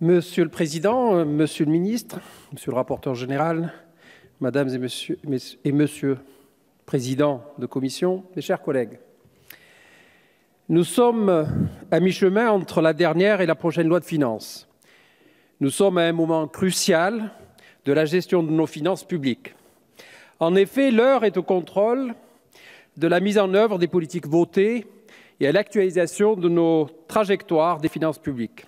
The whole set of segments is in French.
Monsieur le Président, euh, Monsieur le Ministre, Monsieur le rapporteur général, Mesdames et Monsieur, et Monsieur le Président de Commission, mes chers collègues, nous sommes à mi-chemin entre la dernière et la prochaine loi de finances. Nous sommes à un moment crucial de la gestion de nos finances publiques. En effet, l'heure est au contrôle de la mise en œuvre des politiques votées et à l'actualisation de nos trajectoires des finances publiques.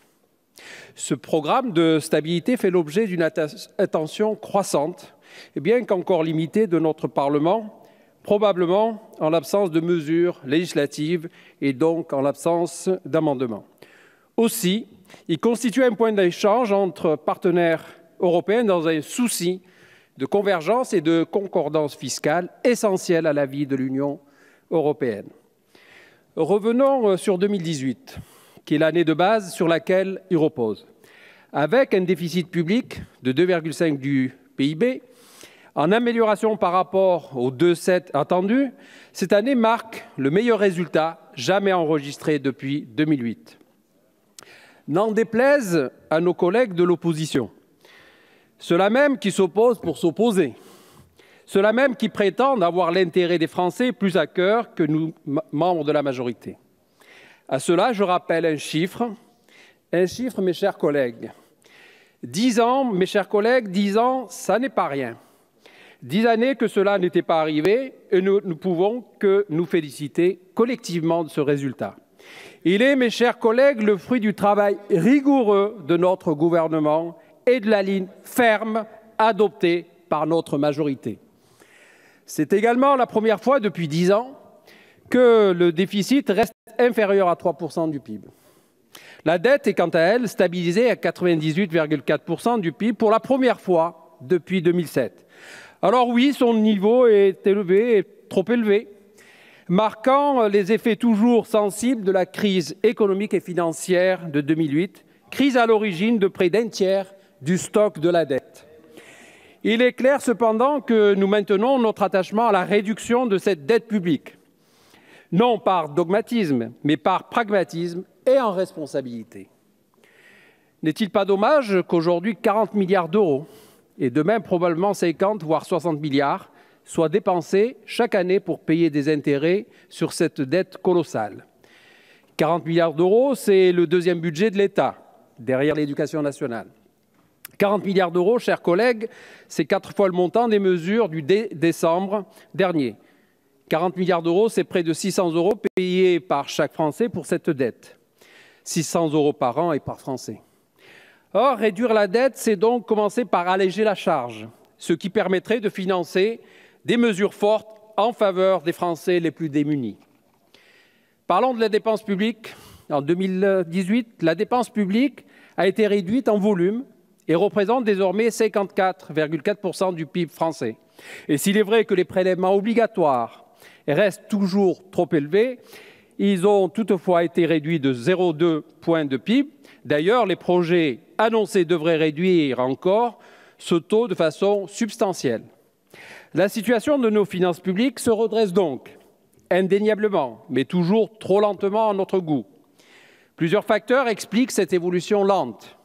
Ce programme de stabilité fait l'objet d'une attention croissante, bien qu'encore limitée de notre Parlement, probablement en l'absence de mesures législatives et donc en l'absence d'amendements. Aussi, il constitue un point d'échange entre partenaires européens dans un souci de convergence et de concordance fiscale essentiel à la vie de l'Union européenne. Revenons euh, sur 2018 qui est l'année de base sur laquelle il repose. Avec un déficit public de 2,5 du PIB, en amélioration par rapport aux 2,7 attendus, cette année marque le meilleur résultat jamais enregistré depuis 2008. N'en déplaise à nos collègues de l'opposition, ceux-là même qui s'opposent pour s'opposer, ceux-là même qui prétendent avoir l'intérêt des Français plus à cœur que nous, membres de la majorité. À cela, je rappelle un chiffre, un chiffre, mes chers collègues. Dix ans, mes chers collègues, dix ans, ça n'est pas rien. Dix années que cela n'était pas arrivé et nous ne pouvons que nous féliciter collectivement de ce résultat. Il est, mes chers collègues, le fruit du travail rigoureux de notre gouvernement et de la ligne ferme adoptée par notre majorité. C'est également la première fois depuis dix ans que le déficit reste inférieur à 3% du PIB. La dette est quant à elle stabilisée à 98,4% du PIB pour la première fois depuis 2007. Alors oui, son niveau est élevé, et trop élevé, marquant les effets toujours sensibles de la crise économique et financière de 2008, crise à l'origine de près d'un tiers du stock de la dette. Il est clair cependant que nous maintenons notre attachement à la réduction de cette dette publique non par dogmatisme, mais par pragmatisme et en responsabilité. N'est-il pas dommage qu'aujourd'hui 40 milliards d'euros, et demain probablement 50 voire 60 milliards, soient dépensés chaque année pour payer des intérêts sur cette dette colossale 40 milliards d'euros, c'est le deuxième budget de l'État, derrière l'éducation nationale. 40 milliards d'euros, chers collègues, c'est quatre fois le montant des mesures du décembre dernier. 40 milliards d'euros, c'est près de 600 euros payés par chaque Français pour cette dette. 600 euros par an et par Français. Or, réduire la dette, c'est donc commencer par alléger la charge, ce qui permettrait de financer des mesures fortes en faveur des Français les plus démunis. Parlons de la dépense publique. En 2018, la dépense publique a été réduite en volume et représente désormais 54,4% du PIB français. Et s'il est vrai que les prélèvements obligatoires, restent toujours trop élevés. Ils ont toutefois été réduits de 0,2 points de PIB. D'ailleurs, les projets annoncés devraient réduire encore ce taux de façon substantielle. La situation de nos finances publiques se redresse donc, indéniablement, mais toujours trop lentement à notre goût. Plusieurs facteurs expliquent cette évolution lente.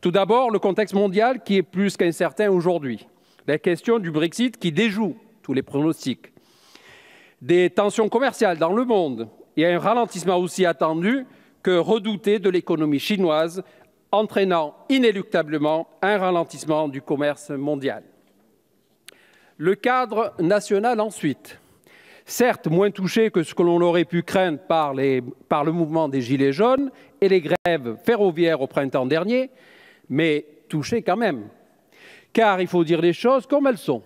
Tout d'abord, le contexte mondial qui est plus qu'incertain aujourd'hui. La question du Brexit qui déjoue tous les pronostics des tensions commerciales dans le monde et un ralentissement aussi attendu que redouté de l'économie chinoise, entraînant inéluctablement un ralentissement du commerce mondial. Le cadre national ensuite, certes moins touché que ce que l'on aurait pu craindre par, le mouvement des Gilets jaunes et les grèves ferroviaires au printemps dernier, mais touché quand même. Car il faut dire les choses comme elles sont,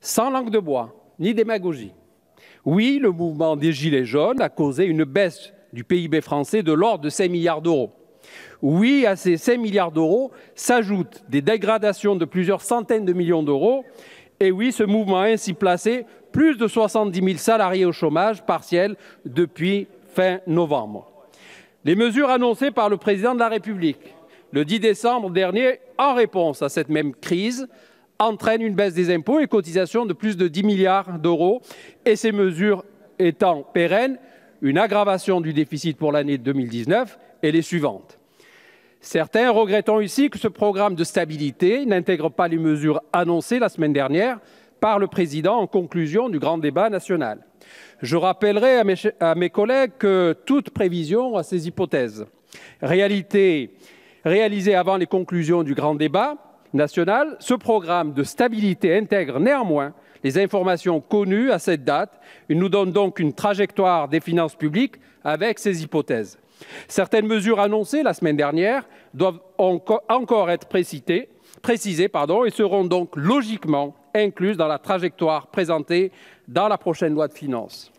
sans langue de bois ni démagogie. Oui, le mouvement des Gilets jaunes a causé une baisse du PIB français de l'ordre de 5 milliards d'euros. Oui, à ces 5 milliards d'euros s'ajoutent des dégradations de plusieurs centaines de millions d'euros. Et oui, ce mouvement a ainsi placé plus de 70 000 salariés au chômage partiel depuis fin novembre. Les mesures annoncées par le président de la République le 10 décembre dernier en réponse à cette même crise entraîne une baisse des impôts et cotisations de plus de 10 milliards d'euros. Et ces mesures étant pérennes, une aggravation du déficit pour l'année 2019 et les suivantes. Certains regrettons ici que ce programme de stabilité n'intègre pas les mesures annoncées la semaine dernière par le Président en conclusion du grand débat national. Je rappellerai à mes, à mes collègues que toute prévision à ses hypothèses. Réalité réalisée avant les conclusions du grand débat, nationale, ce programme de stabilité intègre néanmoins les informations connues à cette date. Il nous donne donc une trajectoire des finances publiques avec ses hypothèses. Certaines mesures annoncées la semaine dernière doivent encore être précisées, précisées pardon, et seront donc logiquement incluses dans la trajectoire présentée dans la prochaine loi de finances.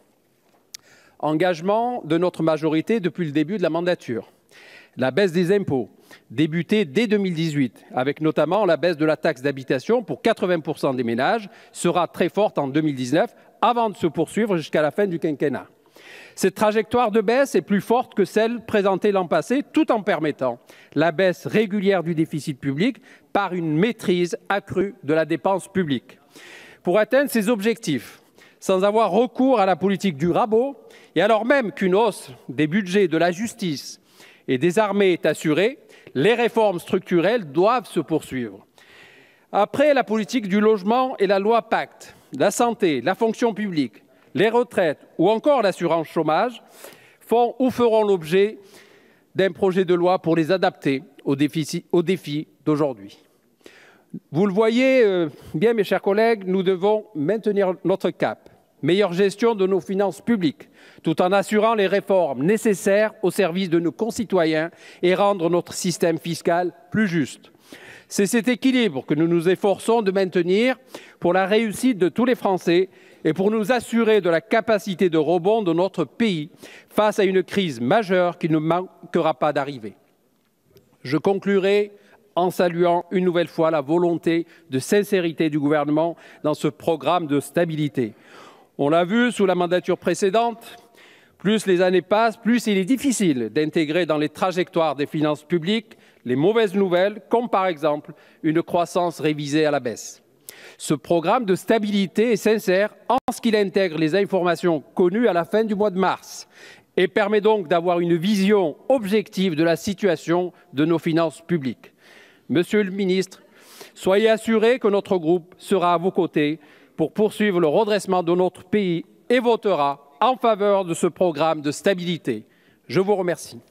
Engagement de notre majorité depuis le début de la mandature. La baisse des impôts, débutée dès 2018, avec notamment la baisse de la taxe d'habitation pour 80% des ménages, sera très forte en 2019, avant de se poursuivre jusqu'à la fin du quinquennat. Cette trajectoire de baisse est plus forte que celle présentée l'an passé, tout en permettant la baisse régulière du déficit public par une maîtrise accrue de la dépense publique. Pour atteindre ces objectifs, sans avoir recours à la politique du rabot, et alors même qu'une hausse des budgets de la justice, et désarmée est assurée, les réformes structurelles doivent se poursuivre. Après la politique du logement et la loi Pacte, la santé, la fonction publique, les retraites ou encore l'assurance chômage font ou feront l'objet d'un projet de loi pour les adapter aux défis, d'aujourd'hui. Vous le voyez euh, bien, mes chers collègues, nous devons maintenir notre cap, meilleure gestion de nos finances publiques, tout en assurant les réformes nécessaires au service de nos concitoyens et rendre notre système fiscal plus juste. C'est cet équilibre que nous nous efforçons de maintenir pour la réussite de tous les Français et pour nous assurer de la capacité de rebond de notre pays face à une crise majeure qui ne manquera pas d'arriver. Je conclurai en saluant une nouvelle fois la volonté de sincérité du gouvernement dans ce programme de stabilité. On l'a vu sous la mandature précédente, plus les années passent, plus il est difficile d'intégrer dans les trajectoires des finances publiques les mauvaises nouvelles, comme par exemple une croissance révisée à la baisse. Ce programme de stabilité est sincère en ce qu'il intègre les informations connues à la fin du mois de mars et permet donc d'avoir une vision objective de la situation de nos finances publiques. Monsieur le ministre, soyez assuré que notre groupe sera à vos côtés pour poursuivre le redressement de notre pays et votera en faveur de ce programme de stabilité. Je vous remercie.